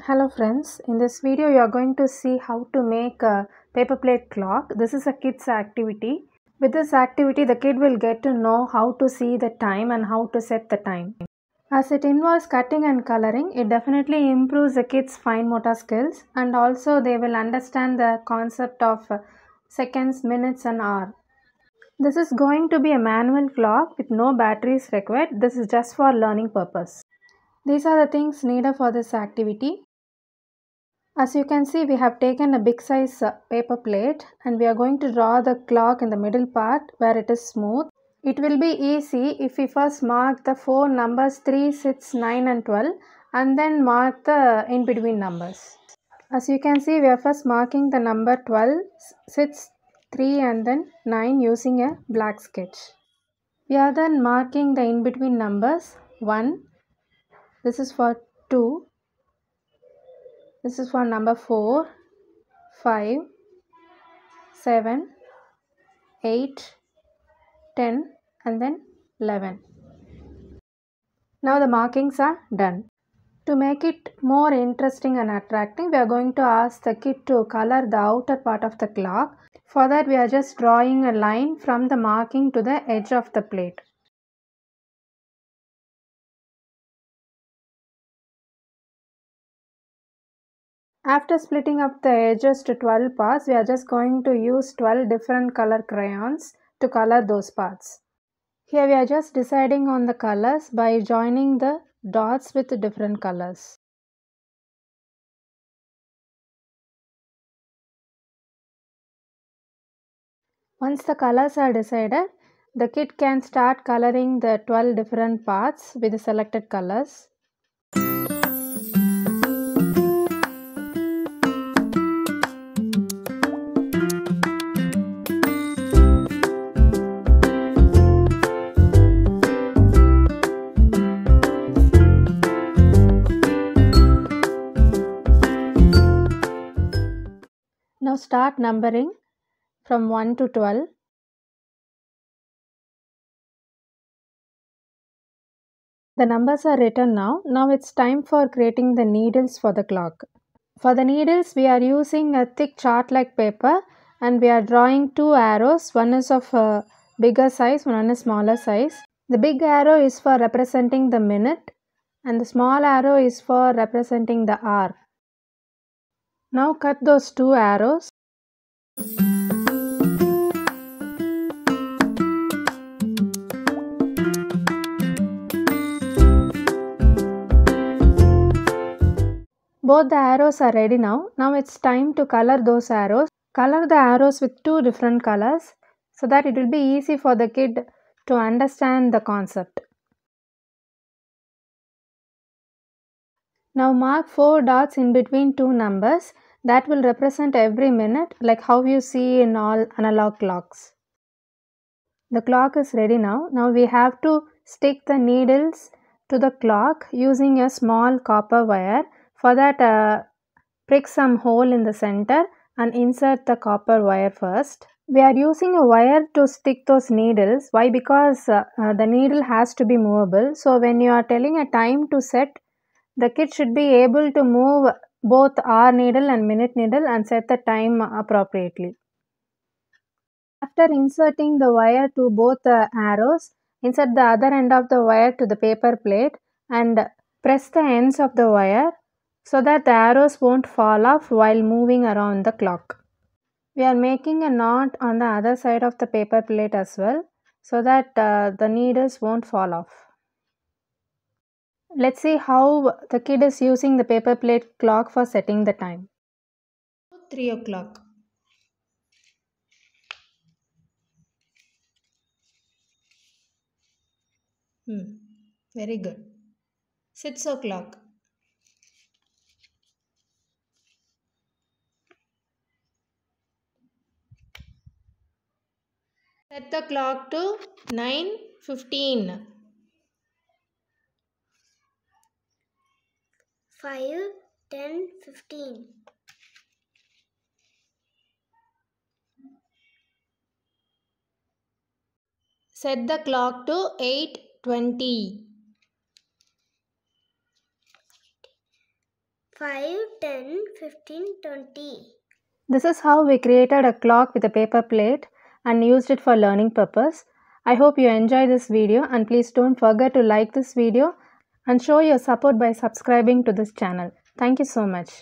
Hello friends, in this video you are going to see how to make a paper plate clock. This is a kid's activity. With this activity the kid will get to know how to see the time and how to set the time. As it involves cutting and coloring, it definitely improves the kids fine motor skills and also they will understand the concept of seconds, minutes and hour. This is going to be a manual clock with no batteries required. This is just for learning purpose. These are the things needed for this activity. As you can see, we have taken a big size uh, paper plate and we are going to draw the clock in the middle part where it is smooth. It will be easy if we first mark the four numbers 3, 6, 9 and 12 and then mark the in between numbers. As you can see, we are first marking the number 12, 6, 3 and then 9 using a black sketch. We are then marking the in between numbers 1, this is for 2 this is for number 4 5 7 8 10 and then 11 now the markings are done to make it more interesting and attracting, we are going to ask the kid to color the outer part of the clock. For that, we are just drawing a line from the marking to the edge of the plate. After splitting up the edges to 12 parts, we are just going to use 12 different color crayons to color those parts. Here we are just deciding on the colors by joining the dots with different colors. Once the colors are decided, the kid can start coloring the 12 different parts with the selected colors. start numbering from 1 to 12. The numbers are written now. Now it's time for creating the needles for the clock. For the needles, we are using a thick chart like paper and we are drawing two arrows. One is of a bigger size, one is smaller size. The big arrow is for representing the minute and the small arrow is for representing the hour. Now cut those two arrows. Both the arrows are ready now. Now it's time to color those arrows. Color the arrows with two different colors so that it will be easy for the kid to understand the concept. Now mark 4 dots in between two numbers that will represent every minute like how you see in all analog clocks. The clock is ready now. Now we have to stick the needles to the clock using a small copper wire. For that uh, prick some hole in the center and insert the copper wire first. We are using a wire to stick those needles. Why? Because uh, uh, the needle has to be movable. So when you are telling a time to set, the kid should be able to move both hour needle and minute needle and set the time appropriately. After inserting the wire to both the arrows, insert the other end of the wire to the paper plate and press the ends of the wire so that the arrows won't fall off while moving around the clock. We are making a knot on the other side of the paper plate as well so that uh, the needles won't fall off. Let's see how the kid is using the paper plate clock for setting the time. 3 o'clock. Hmm. Very good. 6 o'clock. Set the clock to 9.15. 5, 10, 15. Set the clock to 8.20. 5, 10, 15, 20. This is how we created a clock with a paper plate and used it for learning purpose. I hope you enjoy this video and please don't forget to like this video and show your support by subscribing to this channel. Thank you so much.